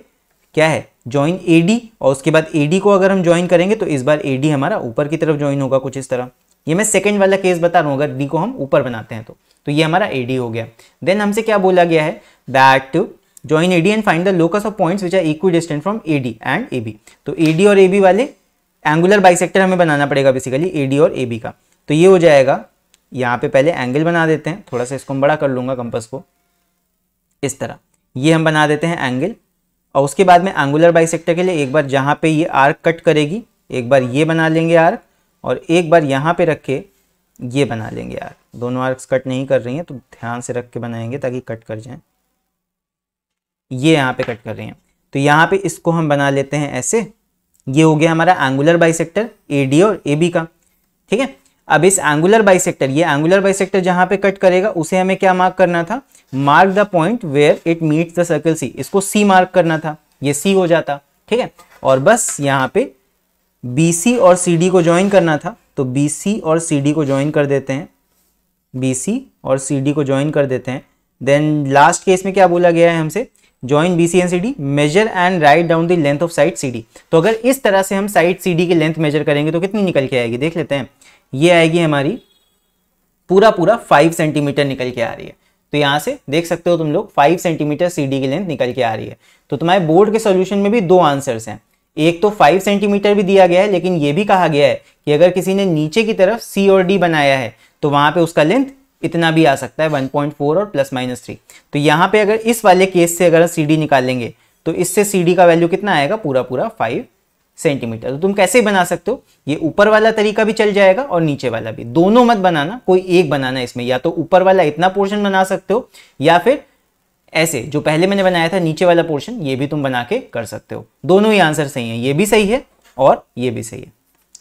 क्या है ज्वाइन ए डी और उसके बाद ए डी को अगर हम ज्वाइन करेंगे तो इस बार ए डी हमारा ऊपर की तरफ ज्वाइन होगा कुछ इस तरह ये मैं सेकेंड वाला केस बता रहा हूं अगर डी को हम ऊपर बनाते हैं तो तो ये हमारा ए डी हो गया देन हमसे क्या बोला गया है that join A D and find the locus of point which are equidistant from A D and A B तो ए डी और ए बी वाले एंगुलर बाइसेक्टर हमें बनाना पड़ेगा बेसिकली ए डी और ए बी का तो ये हो जाएगा यहाँ पे पहले एंगल बना देते हैं थोड़ा सा इसको हम बड़ा कर लूँगा कंपस को इस तरह ये हम बना देते हैं एंगल और उसके बाद में एंगुलर बाइसेक्टर के लिए एक बार जहाँ पे ये आर्क कट करेगी एक बार ये बना लेंगे आर्क और एक बार यहाँ पे रख के ये बना लेंगे आर्क दोनों आर्क्स कट नहीं कर रही हैं तो ध्यान से रख के बनाएंगे ताकि कट कर जाए ये यहाँ पर कट कर रही हैं तो यहाँ पर इसको हम बना लेते हैं ऐसे ये हो गया हमारा एंगुलर बाई ए डी और ए बी का ठीक है अब इस एंगुलर बाइसेक्टर ये एंगुलर बाइसेक्टर जहां पे कट करेगा उसे हमें क्या मार्क करना था mark the point where it meets the circle C इसको सी मार्क करना था ये सी हो जाता ठीक है और बस यहाँ पे बी और सी को ज्वाइन करना था तो बी और सी को ज्वाइन कर देते हैं बी और सी को ज्वाइन कर देते हैं देन लास्ट केस में क्या बोला गया है हमसे join B C and C D measure and write down length of side C D तो अगर इस तरह से हम साइड सी डी की लेंथ मेजर करेंगे तो कितनी निकल के आएगी देख लेते हैं ये आएगी हमारी पूरा पूरा फाइव सेंटीमीटर निकल के आ रही है तो यहाँ से देख सकते हो तुम लोग फाइव सेंटीमीटर सी की लेंथ निकल के आ रही है तो तुम्हारे बोर्ड के सोल्यूशन में भी दो आंसर्स हैं एक तो फाइव सेंटीमीटर भी दिया गया है लेकिन ये भी कहा गया है कि अगर किसी ने नीचे की तरफ सी और डी बनाया है तो वहाँ पर उसका लेंथ इतना भी आ सकता है फोर और प्लस माइनस थ्री तो यहाँ पर अगर इस वाले केस से अगर सी डी निकालेंगे तो इससे सी डी का वैल्यू कितना आएगा पूरा पूरा फाइव सेंटीमीटर तो तुम कैसे बना सकते हो ये ऊपर वाला तरीका भी चल जाएगा और नीचे वाला भी दोनों मत बनाना कोई एक बनाना इसमें या तो ऊपर वाला इतना पोर्शन बना सकते हो या फिर ऐसे जो पहले मैंने बनाया था नीचे वाला पोर्शन ये भी तुम बना के कर सकते हो दोनों ही आंसर सही है ये भी सही है और ये भी सही है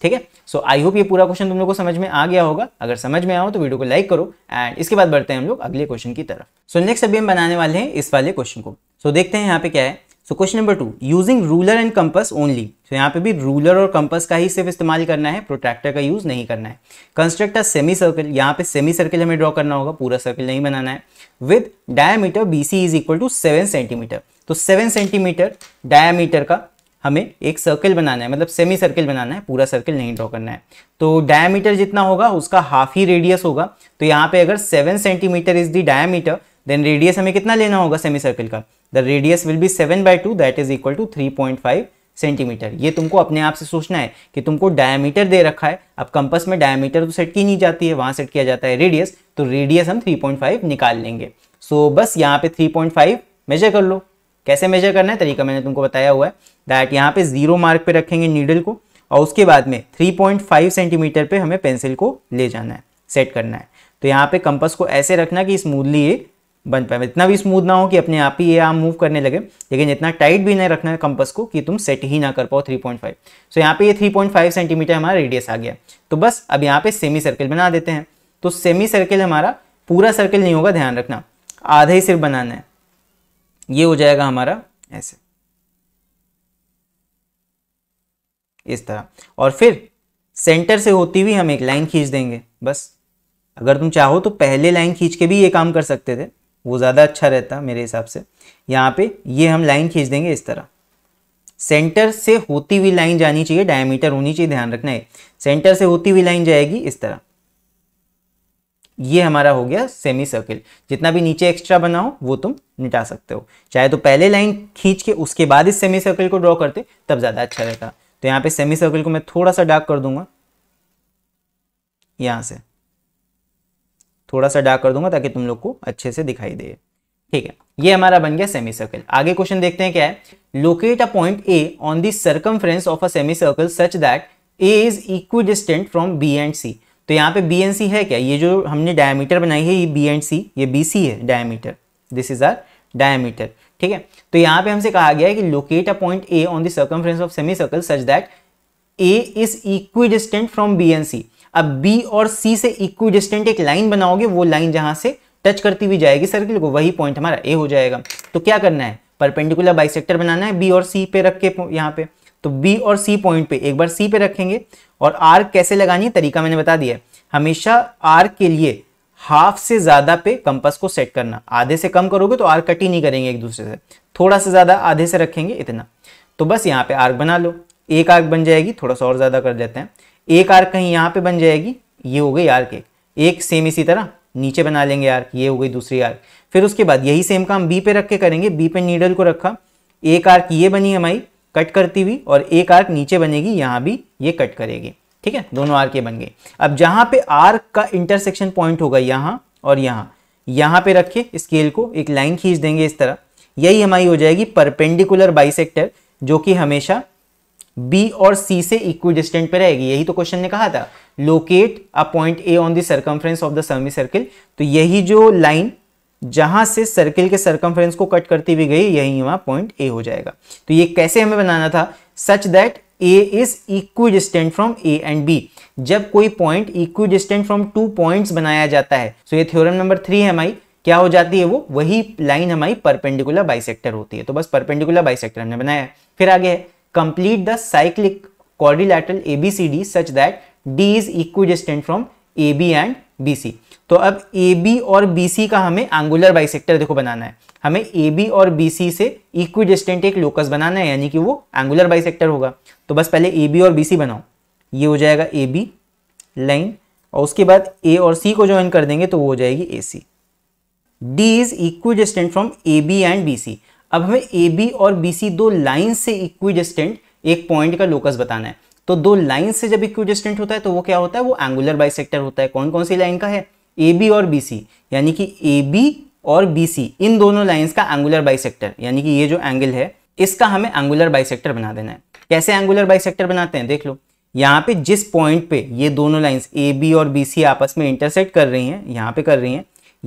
ठीक है सो आई होप ये पूरा क्वेश्चन तुम लोग को समझ में आ गया होगा अगर समझ में आओ तो वीडियो को लाइक करो एंड इसके बाद बढ़ते हैं हम लोग अगले क्वेश्चन की तरफ सो नेक्स्ट अभी हम बनाने वाले हैं इस वाले क्वेश्चन को सो देखते हैं यहाँ पे क्या है so question number two using ruler and compass only so यहाँ पे भी रूलर और कंपस का ही सिर्फ इस्तेमाल करना है प्रोट्रैक्टर का यूज नहीं करना है कंस्ट्रक्ट अ सेमी सर्कल यहाँ पे सेमी सर्कल हमें ड्रॉ करना होगा पूरा सर्कल नहीं बनाना है with diameter B C is equal to seven centimetre तो सेवन सेंटीमीटर डायामीटर का हमें एक सर्कल बनाना है मतलब सेमी सर्कल बनाना है पूरा सर्कल नहीं ड्रॉ करना है तो डायामीटर जितना होगा उसका हाफ ही रेडियस होगा तो यहाँ पे अगर seven centimetre is the diameter then radius हमें कितना लेना होगा सेमी सर्कल का the radius will be seven by two that is equal to three point five centimetre ये तुमको अपने आप से सोचना है कि तुमको डायमीटर दे रखा है अब कंपस में डायमीटर तो सेट की नहीं जाती है वहाँ सेट किया जाता है रेडियस तो रेडियस हम 3.5 निकाल लेंगे सो so, बस यहाँ पे 3.5 मेजर कर लो कैसे मेजर करना है तरीका मैंने तुमको बताया हुआ है दैट यहाँ पे जीरो मार्क पे रखेंगे नीडल को और उसके बाद में फाइव सेंटीमीटर पे हमें पेंसिल को ले जाना है सेट करना है तो यहाँ पे कंपस को ऐसे रखना कि स्मूथली ये बन पाए इतना भी स्मूथ ना हो कि अपने आप ही ये आम मूव करने लगे लेकिन इतना टाइट भी नहीं रखना है कंपस को कि तुम सेट ही ना कर पाओ 3.5 सो यहाँ पे ये 3.5 सेंटीमीटर हमारा रेडियस आ गया तो बस अब यहाँ पे सेमी सर्कल बना देते हैं तो सेमी सर्कल हमारा पूरा सर्कल नहीं होगा ध्यान रखना आधा ही सिर्फ बनाना है ये हो जाएगा हमारा ऐसे इस तरह और फिर सेंटर से होती हुई हम एक लाइन खींच देंगे बस अगर तुम चाहो तो पहले लाइन खींच के भी ये काम कर सकते थे वो ज़्यादा अच्छा रहता मेरे हिसाब से यहाँ पे ये हम लाइन खींच देंगे इस तरह सेंटर से होती हुई लाइन जानी चाहिए डायमीटर होनी चाहिए ध्यान रखना है सेंटर से होती हुई लाइन जाएगी इस तरह ये हमारा हो गया सेमी सर्किल जितना भी नीचे एक्स्ट्रा बना हो वो तुम निटा सकते हो चाहे तो पहले लाइन खींच के उसके बाद इस सेमी सर्किल को ड्रॉ करते तब ज़्यादा अच्छा रहता तो यहाँ पे सेमी सर्किल को मैं थोड़ा सा डार्क कर दूंगा यहाँ से थोड़ा सा डार्क कर दूंगा ताकि तुम लोग को अच्छे से दिखाई दे ठीक है ये हमारा बन गया सेमी सर्कल आगे क्वेश्चन देखते हैं क्या है locate a point A on the circumference of a semi circle such that A is equidistant from B and C तो यहाँ पे बी एंड सी है क्या ये जो हमने डायमीटर बनाई है ये बी एंड सी ये बी सी है diameter this is our diameter ठीक है तो यहाँ पे हमसे कहा गया है कि locate a point A on the circumference of semi circle such that A is equidistant from B and C अब बी और सी से इक्वी डिस्टेंट एक लाइन बनाओगे वो लाइन जहां से टच करती हुई जाएगी सर्किल को वही पॉइंट हमारा ए हो जाएगा तो क्या करना है परपेंडिकुलर बाई बनाना है बी और सी पे रख के यहाँ पे तो बी और सी पॉइंट पे एक बार सी पे रखेंगे और आर कैसे लगानी है तरीका मैंने बता दिया हमेशा आर के लिए हाफ से ज़्यादा पे कंपस को सेट करना आधे से कम करोगे तो आर कट ही नहीं करेंगे एक दूसरे से थोड़ा सा ज़्यादा आधे से रखेंगे इतना तो बस यहाँ पे आर्क बना लो एक आर्क बन जाएगी थोड़ा सा और ज़्यादा कर देते हैं एक आर्क कहीं यहाँ पे बन जाएगी ये हो गई आर्क एक एक सेम इसी तरह नीचे बना लेंगे आर्क ये हो गई दूसरी आर्क फिर उसके बाद यही सेम काम बी पे रख के करेंगे बी पे नीडल को रखा एक आर्क ये बनी हमारी कट करती हुई और एक आर्क नीचे बनेगी यहाँ भी ये कट करेगी ठीक है दोनों आर्क ये बन गए अब जहाँ पे आर्क का इंटरसेक्शन पॉइंट होगा यहाँ और यहाँ यहाँ पे रखे स्केल को एक लाइन खींच देंगे इस तरह यही हमारी हो जाएगी परपेंडिकुलर बाइसेक्टर जो कि हमेशा बी और सी से इक्वी डिस्टेंट पर रहेगी यही तो क्वेश्चन ने कहा था locate a point A on the circumference of the semi circle तो यही जो लाइन जहां से सर्किल के सर्कम्फ्रेंस को कट करती हुई गई यही वहां पॉइंट ए हो जाएगा तो ये कैसे हमें बनाना था such that A is equidistant from A and B जब कोई point equidistant from two points बनाया जाता है सो तो so ये थ्योरम नंबर थ्री है हमारी क्या हो जाती है वो वही लाइन हमारी परपेंडिकुलर बाइसेक्टर होती है तो बस परपेंडिकुलर बाइसेक्टर हमने बनाया फिर आगे है the A C D such that D is equidistant from A B and B C तो अब ए बी और बी सी का हमें एंगुलर बाइसेक्टर देखो बनाना है हमें ए बी और सी से इक्विडिस्टेंट एक लोकस बनाना है यानी कि वो एंगुलर बाइसेक्टर होगा तो बस पहले ए बी और सी बनाओ ये हो जाएगा ए बी लाइन और उसके बाद ए और सी को ज्वाइन कर देंगे तो वो हो जाएगी A C D is equidistant from A B and B C अब हमें ए बी और बी सी दो लाइन से इक्विडिस्टेंट एक पॉइंट का लोकस बताना है तो दो लाइन से जब इक्विडिस्टेंट होता है तो वो क्या होता है वो एंगुलर बाइसेक्टर होता है कौन कौन सी लाइन का है ए बी और बी सी यानी कि ए बी और बी सी इन दोनों लाइन्स का एंगुलर बाइसेक्टर यानी कि ये जो एंगल है इसका हमें एंगुलर बाइसेक्टर बना देना है कैसे एंगुलर बाइसेक्टर बनाते हैं देख लो यहाँ पे जिस पॉइंट पे ये दोनों लाइन्स ए बी और बी सी आपस में इंटरसेक्ट कर रही हैं यहाँ पे कर रही हैं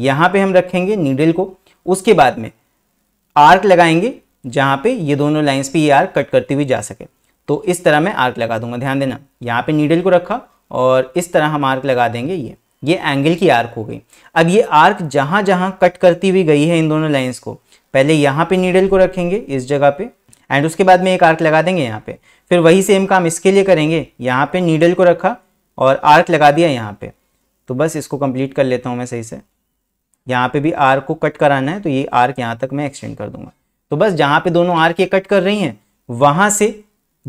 यहाँ पे हम रखेंगे नीडल को उसके बाद में आर्क लगाएंगे जहाँ पे ये दोनों लाइंस पे ये आर्क कट करती हुई जा सके तो इस तरह मैं आर्क लगा दूंगा ध्यान देना यहाँ पे नीडल को रखा और इस तरह हम आर्क लगा देंगे ये ये एंगल की आर्क हो गई अब ये आर्क जहाँ जहाँ कट करती हुई गई है इन दोनों लाइन्स को पहले यहाँ पे नीडल को रखेंगे इस जगह पे एंड उसके बाद में एक आर्क लगा देंगे यहाँ पे फिर वही सेम काम इसके लिए करेंगे यहाँ पे नीडल को रखा और आर्क लगा दिया यहाँ पे तो बस इसको कंप्लीट कर लेता हूँ मैं सही से यहाँ पे भी आर को कट कराना है तो ये आर्क यहाँ तक मैं एक्सटेंड कर दूंगा तो बस जहाँ पे दोनों आर्क ये कट कर रही हैं वहाँ से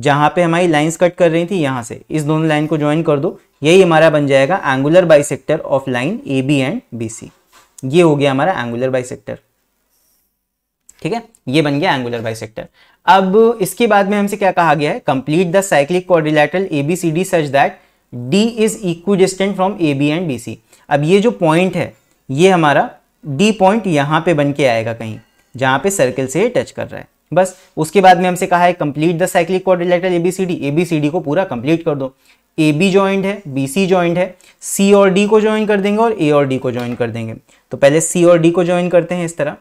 जहाँ पे हमारी लाइंस कट कर रही थी यहाँ से इस दोनों लाइन को ज्वाइन कर दो यही हमारा बन जाएगा angular by of line A B and B C ये हो गया हमारा एंगुलर बाई ठीक है ये बन गया एंगुलर बाई अब इसके बाद में हमसे क्या कहा गया है complete the cyclic quadrilateral A B C D such that D is equidistant from A B and B C अब ये जो पॉइंट है ये हमारा डी पॉइंट यहाँ पे बन के आएगा कहीं जहाँ पे सर्कल से टच कर रहा है बस उसके बाद में हमसे कहा है complete the cyclic B C D को पूरा कंप्लीट कर दो ए बी ज्वाइंट है बी सी ज्वाइंट है सी और डी को ज्वाइन कर देंगे और ए और डी को ज्वाइन कर देंगे तो पहले सी और डी को ज्वाइन करते हैं इस तरह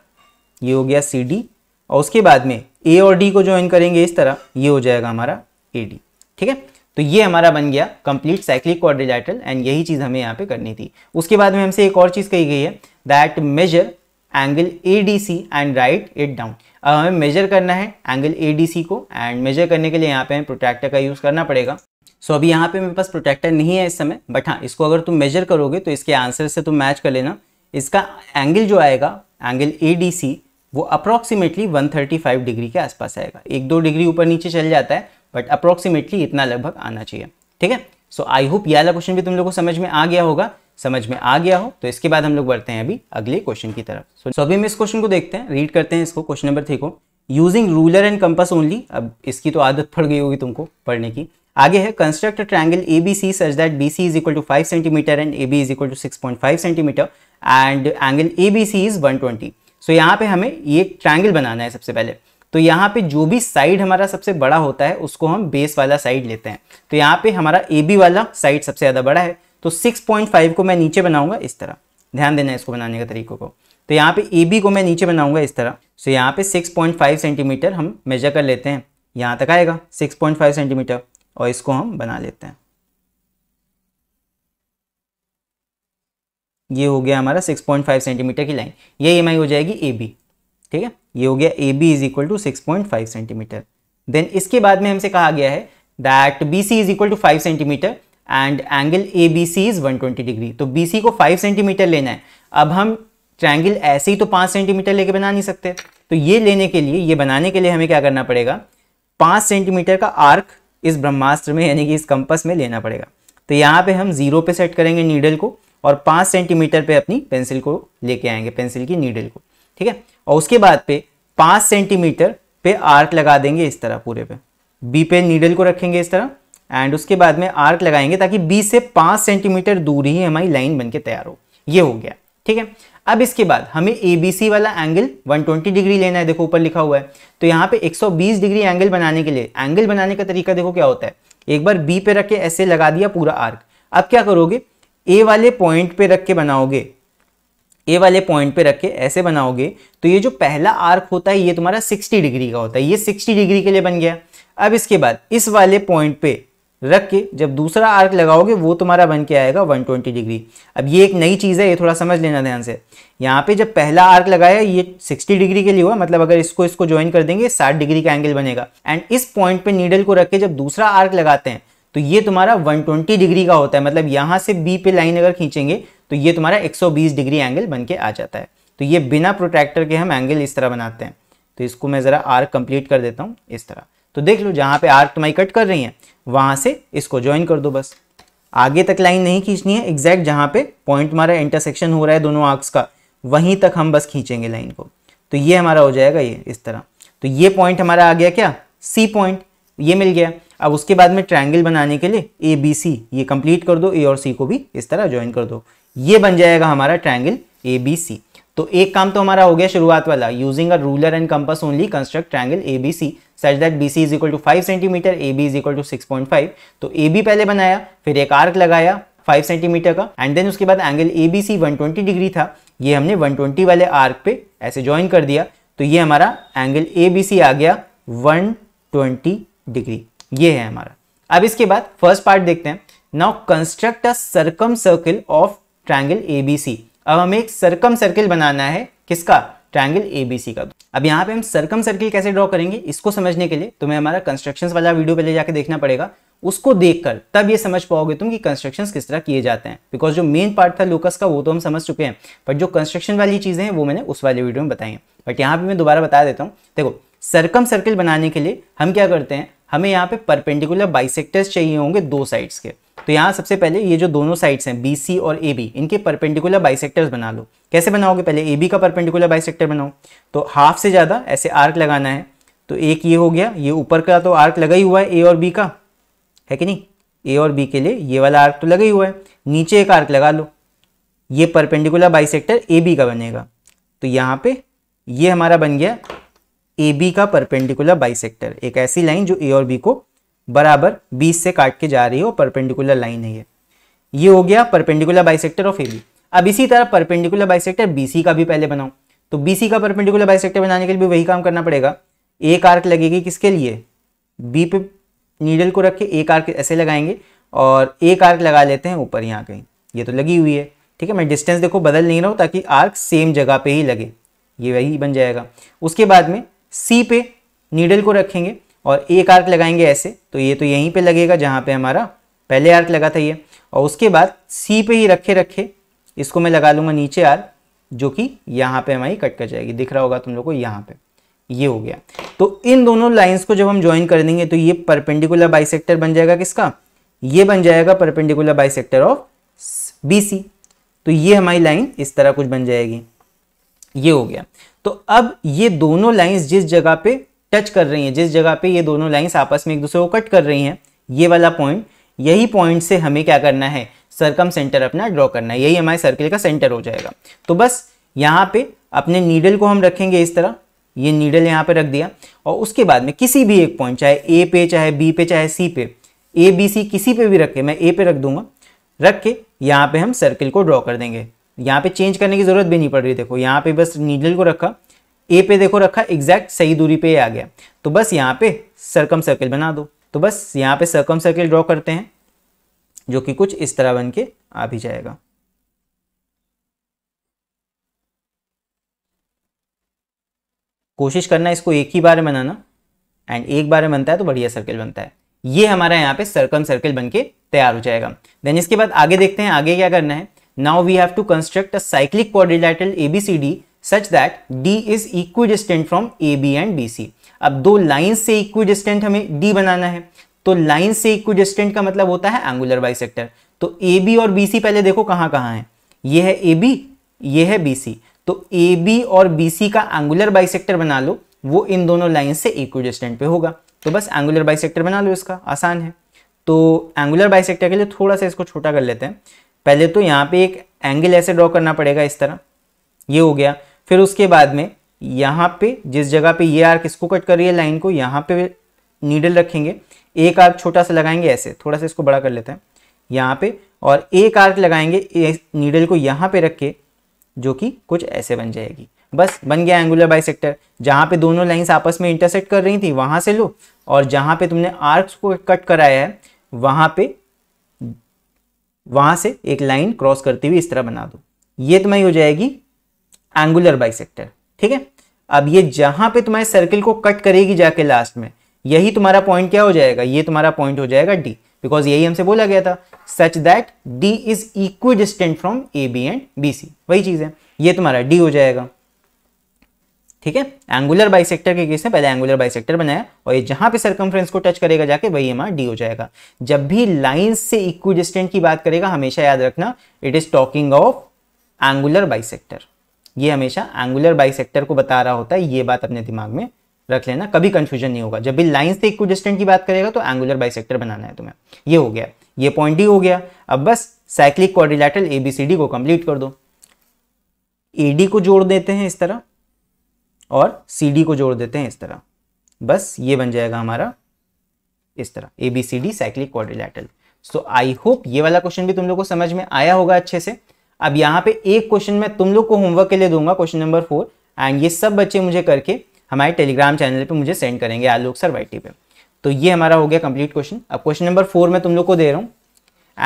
ये हो गया सी डी और उसके बाद में ए और डी को ज्वाइन करेंगे इस तरह ये हो जाएगा हमारा ए डी ठीक है तो ये हमारा बन गया कंप्लीट साइक्लिक क्वाड्रिलैटरल एंड यही चीज़ हमें यहाँ पे करनी थी उसके बाद में हमसे एक और चीज़ कही गई है that measure angle A D C and write it down अब हमें मेजर करना है एंगल ए डी सी को एंड मेजर करने के लिए यहाँ पे हमें प्रोटेक्टर का यूज़ करना पड़ेगा सो so, अभी यहाँ पे मेरे पास प्रोटेक्टर नहीं है इस समय बट हाँ इसको अगर तुम मेजर करोगे तो इसके आंसर से तुम मैच कर लेना इसका एंगल जो आएगा एंगल ए डी सी वो अप्रॉक्सीमेटली 135 डिग्री के आसपास आएगा एक दो डिग्री ऊपर नीचे चल जाता है बट अप्रोक्सीमेटली इतना लगभग आना चाहिए ठीक है सो आई होप ये क्वेश्चन भी तुम लोग को समझ में आ गया होगा समझ में आ गया हो तो इसके बाद हम लोग बढ़ते हैं अभी अगले क्वेश्चन की तरफ सो so, so, अभी हम इस क्वेश्चन को देखते हैं रीड करते हैं इसको क्वेश्चन नंबर थ्री को using ruler and compass only अब इसकी तो आदत पड़ गई होगी तुमको पढ़ने की आगे है construct triangle A B C such that B C is equal to five centimetre and A B is equal to six point five centimetre and angle A B C is one twenty so यहाँ पे हमें ये triangle बनाना है सबसे पहले तो यहाँ पे जो भी साइड हमारा सबसे बड़ा होता है उसको हम बेस वाला साइड लेते हैं तो यहाँ पे हमारा ए बी वाला साइड सबसे ज़्यादा बड़ा है तो 6.5 को मैं नीचे बनाऊंगा इस तरह ध्यान देना इसको बनाने का तरीकों को तो यहाँ पे ए बी को मैं नीचे बनाऊंगा इस तरह सो यहाँ पे 6.5 सेंटीमीटर हम मेजर कर लेते हैं यहाँ तक आएगा 6.5 सेंटीमीटर और इसको हम बना लेते हैं ये हो गया हमारा 6.5 सेंटीमीटर की लाइन ये एम हो जाएगी ए बी ठीक है ये हो गया A B is equal to six point five centimetre then इसके बाद में हमसे कहा गया है that B C is equal to five centimetre and angle A B C is one twenty degree तो बी सी को फाइव सेंटीमीटर लेना है अब हम ट्रैंगल ऐसे ही तो पाँच सेंटीमीटर लेके बना नहीं सकते तो ये लेने के लिए ये बनाने के लिए हमें क्या करना पड़ेगा पाँच सेंटीमीटर का आर्क इस ब्रह्मास्त्र में यानी कि इस कंपस में लेना पड़ेगा तो यहाँ पे हम जीरो पे सेट करेंगे नीडल को और पाँच सेंटीमीटर पे अपनी पेंसिल को लेके आएंगे पेंसिल की नीडल को ठीक है और उसके बाद पे पाँच सेंटीमीटर पे आर्क लगा देंगे इस तरह पूरे पे बी पे नीडल को रखेंगे इस तरह एंड उसके बाद में आर्क लगाएंगे ताकि बी से पाँच सेंटीमीटर दूर ही हमारी लाइन बन के तैयार हो ये हो गया ठीक है अब इसके बाद हमें ए वाला एंगल 120 डिग्री लेना है देखो ऊपर लिखा हुआ है तो यहाँ पे 120 डिग्री एंगल बनाने के लिए एंगल बनाने का तरीका देखो क्या होता है एक बार बी पे रख के ऐसे लगा दिया पूरा आर्क अब क्या करोगे ए वाले पॉइंट पे रख के बनाओगे ए वाले पॉइंट पे रख के ऐसे बनाओगे तो ये जो पहला आर्क होता है ये तुम्हारा 60 डिग्री का होता है ये 60 डिग्री के लिए बन गया अब इसके बाद इस वाले पॉइंट पे रख के जब दूसरा आर्क लगाओगे वो तुम्हारा बन के आएगा 120 डिग्री अब ये एक नई चीज़ है ये थोड़ा समझ लेना ध्यान से यहाँ पे जब पहला आर्क लगाया ये 60 डिग्री के लिए हुआ मतलब अगर इसको इसको ज्वाइन कर देंगे 60 डिग्री का एंगल बनेगा एंड इस पॉइंट पे नीडल को रख के जब दूसरा आर्क लगाते हैं तो ये तुम्हारा 120 डिग्री का होता है मतलब यहाँ से बी पे लाइन अगर खींचेंगे तो ये तुम्हारा 120 डिग्री एंगल बन के आ जाता है तो ये बिना प्रोट्रैक्टर के हम एंगल इस तरह बनाते हैं तो इसको मैं ज़रा आर्क कंप्लीट कर देता हूँ इस तरह तो देख लो जहाँ पे आर्क तुम्हारी कट कर रही है वहाँ से इसको ज्वाइन कर दो बस आगे तक लाइन नहीं खींचनी है एग्जैक्ट जहाँ पे पॉइंट हमारा इंटरसेक्शन हो रहा है दोनों आर्क्स का वहीं तक हम बस खींचेंगे लाइन को तो ये हमारा हो जाएगा ये इस तरह तो ये पॉइंट हमारा आ गया क्या सी पॉइंट ये मिल गया अब उसके बाद में ट्रायंगल बनाने के लिए ए बी सी ये कंप्लीट कर दो ए और सी को भी इस तरह ज्वाइन कर दो ये बन जाएगा हमारा ट्रायंगल ए बी सी तो एक काम तो हमारा हो गया शुरुआत वाला using a ruler and compass only construct triangle A B C such that B C is equal to five centimetre A B is equal to six point five तो ए बी पहले बनाया फिर एक आर्क लगाया five centimetre का and then उसके बाद angle A B C one twenty degree था ये हमने वन ट्वेंटी वाले आर्क पे ऐसे ज्वाइन कर दिया तो ये हमारा एंगल ए बी सी आ गया वन ट्वेंटी डिग्री ये है हमारा अब इसके बाद फर्स्ट पार्ट देखते हैं now construct a circum circle of triangle ABC अब हमें एक सर्कम सर्किल बनाना है किसका ट्रायंगल एबीसी का अब यहाँ पे हम सर्कम सर्किल कैसे ड्रॉ करेंगे इसको समझने के लिए तुम्हें हमारा कंस्ट्रक्शन वाला वीडियो पहले जाके देखना पड़ेगा उसको देखकर तब ये समझ पाओगे तुम कि कंस्ट्रक्शन किस तरह किए जाते हैं बिकॉज जो मेन पार्ट था लोकस का वो तो हम समझ चुके हैं बट जो कंस्ट्रक्शन वाली चीज़ें हैं वो मैंने उस वाले वीडियो में बताई हैं बट यहाँ पे मैं दोबारा बता देता हूँ देखो सरकम सर्कल बनाने के लिए हम क्या करते हैं हमें यहाँ पे परपेंडिकुलर बाइसेक्टर्स चाहिए होंगे दो साइड्स के तो यहाँ सबसे पहले ये जो दोनों साइड्स हैं बी सी और ए बी इनके परपेंडिकुलर बाइसेक्टर्स बना लो कैसे बनाओगे पहले ए बी का परपेंडिकुलर बाइसेक्टर बनाओ तो हाफ से ज़्यादा ऐसे आर्क लगाना है तो एक ये हो गया ये ऊपर का तो आर्क लगा ही हुआ है ए और बी का है कि नहीं ए और बी के लिए ये वाला आर्क तो लगा ही हुआ है नीचे एक आर्क लगा लो ये परपेंडिकुलर बाइसेक्टर ए बी का बनेगा तो यहाँ पे ये हमारा बन गया ए बी का परपेंडिकुलर बाइसेक्टर एक ऐसी लाइन जो ए और बी को बराबर बी से काट के जा रही है हो परपेंडिकुलर लाइन है ये ये हो गया perpendicular bisector of A B अब इसी तरह परपेंडिकुलर बाइसेक्टर सी का भी पहले बनाऊं तो बी सी का परपेंडिकुलर बाइसेक्टर बनाने के लिए भी वही काम करना पड़ेगा एक आर्क लगेगी किसके लिए बी पे नीडल को रख के एक आर्क ऐसे लगाएंगे और एक आर्क लगा लेते हैं ऊपर यहाँ कहीं ये तो लगी हुई है ठीक है मैं डिस्टेंस देखो बदल नहीं रहा हूँ ताकि आर्क सेम जगह पे ही लगे ये वही बन जाएगा उसके बाद में सी पे नीडल को रखेंगे और एक आर्क लगाएंगे ऐसे तो ये तो यहीं पे लगेगा जहाँ पे हमारा पहले आर्क लगा था ये और उसके बाद सी पे ही रखे रखे इसको मैं लगा लूँगा नीचे आर्क जो कि यहाँ पे हमारी कट कर जाएगी दिख रहा होगा तुम लोग को यहाँ पे ये हो गया तो इन दोनों लाइंस को जब हम ज्वाइन कर देंगे तो ये परपेंडिकुलर बाइसेक्टर बन जाएगा किसका ये बन जाएगा परपेंडिकुलर बाइसेक्टर ऑफ बी तो ये हमारी लाइन इस तरह कुछ बन जाएगी ये हो गया तो अब ये दोनों लाइंस जिस जगह पे टच कर रही हैं जिस जगह पे ये दोनों लाइंस आपस में एक दूसरे को कट कर रही हैं ये वाला पॉइंट यही पॉइंट से हमें क्या करना है सरकम सेंटर अपना ड्रॉ करना है यही हमारे सर्किल का सेंटर हो जाएगा तो बस यहाँ पे अपने नीडल को हम रखेंगे इस तरह ये नीडल यहाँ पे रख दिया और उसके बाद में किसी भी एक पॉइंट चाहे ए पे चाहे बी पे चाहे सी पे ए बी सी किसी पे भी रखे मैं ए पे रख दूंगा रख के यहाँ पे हम सर्किल को ड्रॉ कर देंगे यहाँ पे चेंज करने की ज़रूरत भी नहीं पड़ रही देखो यहाँ पे बस नीडल को रखा ए पे देखो रखा एग्जैक्ट सही दूरी पे आ गया तो बस यहाँ पे सर्कम सर्किल बना दो तो बस यहाँ पे सर्कम सर्किल ड्रॉ करते हैं जो कि कुछ इस तरह बन के आ भी जाएगा कोशिश करना इसको एक ही बार बनाना एंड एक बार बनता है तो बढ़िया सर्किल बनता है ये हमारा यहाँ पे सर्कम सर्किल बन के तैयार हो जाएगा देन इसके बाद आगे देखते हैं आगे क्या करना है Now we have to construct a cyclic quadrilateral ABCD such that D is equidistant from AB and BC. अब दो लाइन से इक्विडिस्टेंट हमें D बनाना है तो लाइन से इक्विडिस्टेंट का मतलब होता है एंगुलर बाइसेक्टर तो AB और BC पहले देखो कहां कहाँ है यह है AB ये है BC तो AB और BC का एंगुलर सेक्टर बना लो वो इन दोनों लाइन से इक्विडिस्टेंट पे होगा तो बस एंगुलर सेक्टर बना लो इसका आसान है तो एंगुलर बाइसेक्टर के लिए थोड़ा सा इसको छोटा कर लेते हैं पहले तो यहाँ पे एक एंगल ऐसे ड्रॉ करना पड़ेगा इस तरह ये हो गया फिर उसके बाद में यहाँ पे जिस जगह पे ये आर्क इसको कट कर रही है लाइन को यहाँ पे नीडल रखेंगे एक आर्क छोटा सा लगाएंगे ऐसे थोड़ा सा इसको बड़ा कर लेते हैं यहाँ पे और एक आर्क लगाएंगे नीडल को यहाँ पे रख के जो कि कुछ ऐसे बन जाएगी बस बन गया एंगुलर बाई सेक्टर जहाँ पे दोनों लाइन्स आपस में इंटरसेक्ट कर रही थी वहाँ से लो और जहाँ पे तुमने आर्क को कट कराया है वहाँ पे वहां से एक लाइन क्रॉस करती हुई इस तरह बना दो ये तुम्हारी हो जाएगी एंगुलर बाइसेक्टर ठीक है अब ये जहां पे तुम्हारे सर्किल को कट करेगी जाके लास्ट में यही तुम्हारा पॉइंट क्या हो जाएगा ये तुम्हारा पॉइंट हो जाएगा डी बिकॉज यही हमसे बोला गया था such that D is equidistant from A B and B C वही चीज है ये तुम्हारा डी हो जाएगा ठीक है एंगुलर बाइसेक्टर के केस में पहले एंगुलर बाइसेक्टर बनाया और ये जहां पे सरकमफ्रेंस को टच करेगा जाके वही हमारा डी हो जाएगा जब भी लाइन से इक्विडिस्टेंट की बात करेगा हमेशा याद रखना it is talking of angular bisector ये हमेशा एंगुलर बाइसेक्टर को बता रहा होता है ये बात अपने दिमाग में रख लेना कभी कंफ्यूजन नहीं होगा जब भी लाइन से इक्विडिस्टेंट की बात करेगा तो एंगुलर बाइसेक्टर बनाना है तुम्हें ये हो गया ये पॉइंट ही हो गया अब बस साइक्लिक क्वाड्रिलेटरल एबीसीडी को कंप्लीट कर दो एडी को जोड़ देते हैं इस तरह और सी डी को जोड़ देते हैं इस तरह बस ये बन जाएगा हमारा इस तरह A B C D cyclic quadrilateral so I hope ये वाला क्वेश्चन भी तुम लोग को समझ में आया होगा अच्छे से अब यहाँ पे एक क्वेश्चन मैं तुम लोग को होमवर्क के लिए दूंगा क्वेश्चन नंबर फोर एंड ये सब बच्चे मुझे करके हमारे टेलीग्राम चैनल पे मुझे सेंड करेंगे आलोक सर वाई पे तो ये हमारा हो गया कंप्लीट क्वेश्चन अब क्वेश्चन नंबर फोर मैं तुम लोग को दे रहा हूँ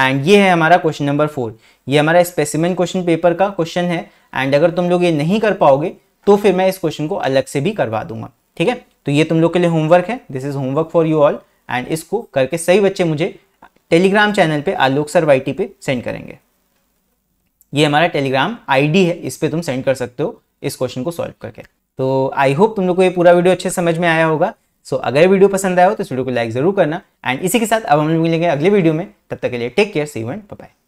एंड ये है हमारा क्वेश्चन नंबर फोर ये हमारा स्पेसिमेंट क्वेश्चन पेपर का क्वेश्चन है एंड अगर तुम लोग ये नहीं कर पाओगे तो फिर मैं इस क्वेश्चन को अलग से भी करवा दूंगा ठीक है तो ये तुम लोग के लिए होमवर्क है this is homework for you all and इसको करके सही बच्चे मुझे टेलीग्राम चैनल पे आलोक सर वाई टी पे सेंड करेंगे ये हमारा टेलीग्राम आईडी है इस पर तुम सेंड कर सकते हो इस क्वेश्चन को सॉल्व करके तो आई होप तुम लोग को ये पूरा वीडियो अच्छे समझ में आया होगा सो so, अगर वीडियो पसंद आया हो तो इस वीडियो को लाइक जरूर करना एंड इसी के साथ अब हम मिलेंगे अगले वीडियो में तब तक के लिए टेक केयर सी वन बाय